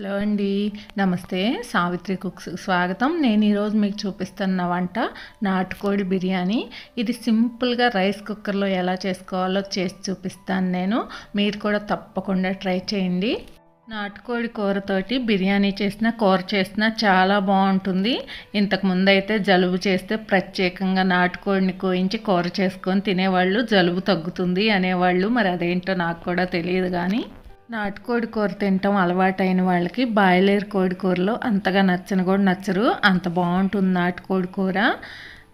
hello అండి నమస్తే Savitri cooks స్వాగతం నేను ఈరోజు మీకు చూపిస్తున్న వంట నాటుకోడి బిర్యానీ ఇది సింపుల్గా రైస్ కుక్కర్లో ఎలా చేసుకోవాలో చేసి చూపిస్తాను నేను మీరు కూడా తప్పకుండా ట్రై చేయండి నాటుకోడి కూరతోటి బిర్యానీ చేసిన కూర చేసిన చాలా బాగుంటుంది ఇంతకుముందు అయితే జలుబు చేస్తే ప్రత్యేకంగా నాటుకోడిని కోయించి కూర చేసుకొని తినేవాళ్ళు జలుబు తగ్గుతుంది అనేవాళ్ళు మరి అదేంటో నాకు కూడా తెలియదు కానీ నాటుకోడి కూర తినటం అలవాటైన వాళ్ళకి బాయిలర్ కోడి కూరలో అంతగా నచ్చని కూడా నచ్చరు అంత బాగుంటుంది నాటుకోడి కూర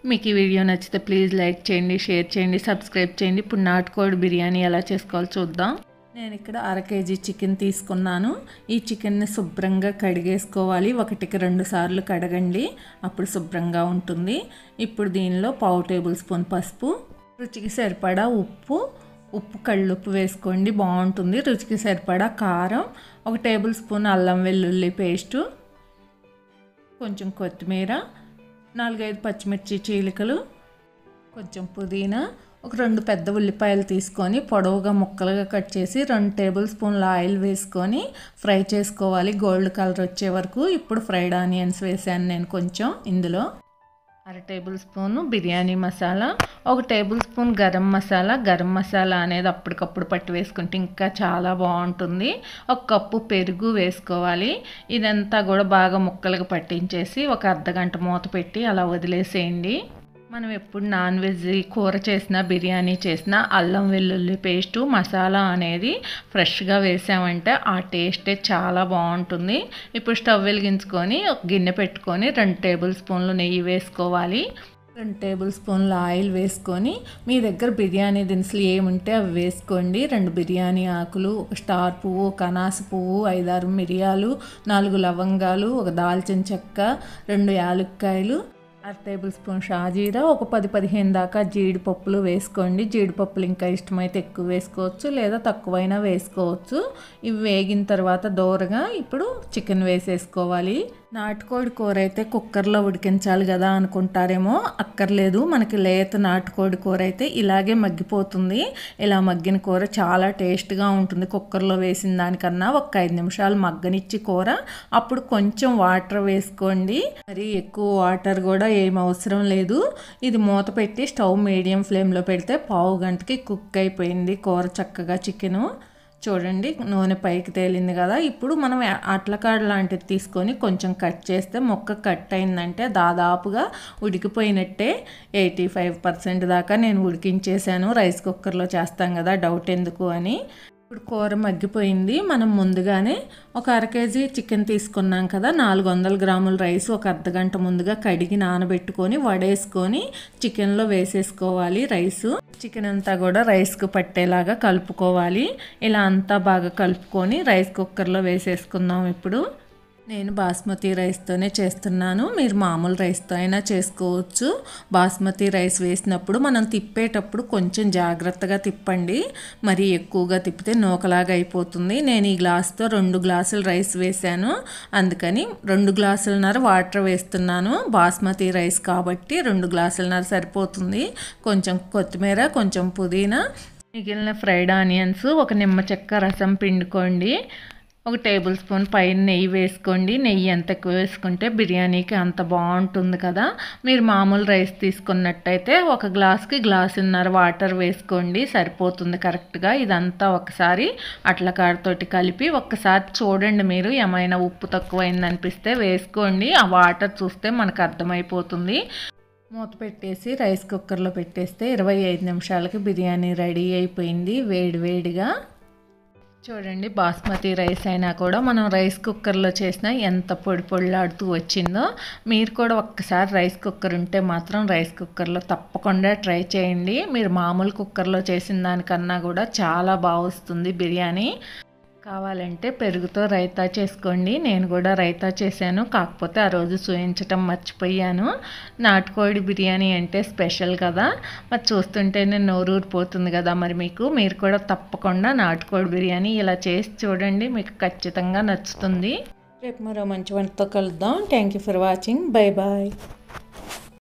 మీకు ఈ వీడియో నచ్చితే ప్లీజ్ లైక్ చేయండి షేర్ చేయండి సబ్స్క్రైబ్ చేయండి ఇప్పుడు నాటుకోడి బిర్యానీ ఎలా చేసుకోవాలో చూద్దాం నేను ఇక్కడ అర కేజీ చికెన్ తీసుకున్నాను ఈ చికెన్ని శుభ్రంగా కడిగేసుకోవాలి ఒకటికి రెండు సార్లు కడగండి అప్పుడు శుభ్రంగా ఉంటుంది ఇప్పుడు దీనిలో పావు టేబుల్ స్పూన్ పసుపు రుచికి సరిపడా ఉప్పు ఉప్పు కళ్ళు ఉప్పు వేసుకోండి బాగుంటుంది రుచికి సరిపడా కారం ఒక టేబుల్ స్పూన్ అల్లం వెల్లుల్లి పేస్టు కొంచెం కొత్తిమీర నాలుగైదు పచ్చిమిర్చి చీలికలు కొంచెం పుదీనా ఒక రెండు పెద్ద ఉల్లిపాయలు తీసుకొని పొడవుగా ముక్కలుగా కట్ చేసి రెండు టేబుల్ స్పూన్ల ఆయిల్ వేసుకొని ఫ్రై చేసుకోవాలి గోల్డ్ కలర్ వచ్చే వరకు ఇప్పుడు ఫ్రైడ్ ఆనియన్స్ వేసాను నేను కొంచెం ఇందులో అర టేబుల్ స్పూను బిర్యానీ మసాలా ఒక టేబుల్ స్పూన్ గరం మసాలా గరం మసాలా అనేది అప్పటికప్పుడు పట్టి వేసుకుంటే ఇంకా చాలా బాగుంటుంది ఒక కప్పు పెరుగు వేసుకోవాలి ఇదంతా కూడా బాగా ముక్కలుగా పట్టించేసి ఒక అర్ధగంట మూత పెట్టి అలా వదిలేసేయండి మనం ఎప్పుడు నాన్ వెజ్ కూర చేసినా బిర్యానీ చేసినా అల్లం వెల్లుల్లి పేస్టు మసాలా అనేది ఫ్రెష్గా వేసామంటే ఆ టేస్టే చాలా బాగుంటుంది ఇప్పుడు స్టవ్ వెలిగించుకొని ఒక గిన్నె పెట్టుకొని రెండు టేబుల్ స్పూన్లు నెయ్యి వేసుకోవాలి రెండు టేబుల్ స్పూన్ల ఆయిల్ వేసుకొని మీ దగ్గర బిర్యానీ దినుసులు ఏముంటే అవి వేసుకోండి రెండు బిర్యానీ ఆకులు స్టార్ పువ్వు కనాస పువ్వు ఐదారు మిరియాలు నాలుగు లవంగాలు ఒక దాల్చిన చెక్క రెండు యాలుక్కాయలు అర టేబుల్ స్పూన్ షాజీరా ఒక పది పదిహేను దాకా జీడిపప్పులు వేసుకోండి జీడిపప్పులు ఇంకా ఇష్టమైతే ఎక్కువ వేసుకోవచ్చు లేదా తక్కువైనా వేసుకోవచ్చు ఇవి వేగిన తర్వాత దోరగా ఇప్పుడు చికెన్ వేసేసుకోవాలి నాటుకోడి కూర అయితే కుక్కర్లో ఉడికించాలి కదా అనుకుంటారేమో అక్కర్లేదు మనకి లేత నాటుకోడి కూర అయితే ఇలాగే మగ్గిపోతుంది ఇలా మగ్గిన కూర చాలా టేస్ట్గా ఉంటుంది కుక్కర్లో వేసిన దానికన్నా ఒక ఐదు నిమిషాలు మగ్గనిచ్చి కూర అప్పుడు కొంచెం వాటర్ వేసుకోండి మరి ఎక్కువ వాటర్ కూడా ఏం అవసరం లేదు ఇది మూత పెట్టి స్టవ్ మీడియం ఫ్లేమ్లో పెడితే పావు గంటకి కుక్ అయిపోయింది కూర చక్కగా చికెను చూడండి నూనె పైకి తేలింది కదా ఇప్పుడు మనం అట్లకాడ లాంటిది తీసుకొని కొంచెం కట్ చేస్తే మొక్క కట్ అయిందంటే దాదాపుగా ఉడికిపోయినట్టే ఎయిటీ ఫైవ్ పర్సెంట్ దాకా నేను ఉడికించేసాను రైస్ కుక్కర్లో చేస్తాం కదా డౌట్ ఎందుకు అని ఇప్పుడు కూర మగ్గిపోయింది మనం ముందుగానే ఒక అర కేజీ చికెన్ తీసుకున్నాం కదా నాలుగు వందల గ్రాముల రైస్ ఒక అర్ధ గంట ముందుగా కడిగి నానబెట్టుకొని వడేసుకొని చికెన్లో వేసేసుకోవాలి రైస్ చికెన్ అంతా కూడా రైస్కు పట్టేలాగా కలుపుకోవాలి ఇలా అంతా బాగా కలుపుకొని రైస్ కుక్కర్లో వేసేసుకుందాం ఇప్పుడు నేను బాస్మతి రైస్తోనే చేస్తున్నాను మీరు మామూలు రైస్తో అయినా చేసుకోవచ్చు బాస్మతి రైస్ వేసినప్పుడు మనం తిప్పేటప్పుడు కొంచెం జాగ్రత్తగా తిప్పండి మరి ఎక్కువగా తిప్పితే నూకలాగా అయిపోతుంది నేను ఈ గ్లాస్తో రెండు గ్లాసులు రైస్ వేశాను అందుకని రెండు గ్లాసులన్నర వాటర్ వేస్తున్నాను బాస్మతి రైస్ కాబట్టి రెండు గ్లాసులన్నర సరిపోతుంది కొంచెం కొత్తిమీర కొంచెం పుదీనా మిగిలిన ఫ్రైడ్ ఆనియన్స్ ఒక నిమ్మ చెక్క రసం పిండుకోండి ఒక టేబుల్ స్పూన్ పైన నెయ్యి వేసుకోండి నెయ్యి ఎంత ఎక్కువ వేసుకుంటే బిర్యానీకి అంత బాగుంటుంది కదా మీరు మామూలు రైస్ తీసుకున్నట్టయితే ఒక గ్లాస్కి గ్లాసున్నర వాటర్ వేసుకోండి సరిపోతుంది కరెక్ట్గా ఇదంతా ఒకసారి అట్ల కాడతోటి కలిపి ఒక్కసారి చూడండి మీరు ఏమైనా ఉప్పు తక్కువైందనిపిస్తే వేసుకోండి ఆ వాటర్ చూస్తే మనకు అర్థమైపోతుంది మూత పెట్టేసి రైస్ కుక్కర్లో పెట్టేస్తే ఇరవై ఐదు నిమిషాలకి బిర్యానీ రెడీ అయిపోయింది వేడివేడిగా చూడండి బాస్మతి రైస్ అయినా కూడా మనం రైస్ కుక్కర్లో చేసినా ఎంత పొడి పొడిలాడుతూ వచ్చిందో మీరు కూడా ఒక్కసారి రైస్ కుక్కర్ ఉంటే మాత్రం రైస్ కుక్కర్లో తప్పకుండా ట్రై చేయండి మీరు మామూలు కుక్కర్లో చేసిన దానికన్నా కూడా చాలా బాగా వస్తుంది బిర్యానీ కావాలంటే పెరుగుతో రైతా చేసుకోండి నేను కూడా రైతా చేశాను కాకపోతే ఆ రోజు చూయించటం మర్చిపోయాను నాటుకోడి బిర్యానీ అంటే స్పెషల్ కదా మరి చూస్తుంటేనే నోరూరిపోతుంది కదా మరి మీకు మీరు కూడా తప్పకుండా నాటుకోడి బిర్యానీ ఇలా చేసి చూడండి మీకు ఖచ్చితంగా నచ్చుతుంది రేపు మరో మంచి వంటతో కలుద్దాం thank you for watching bye bye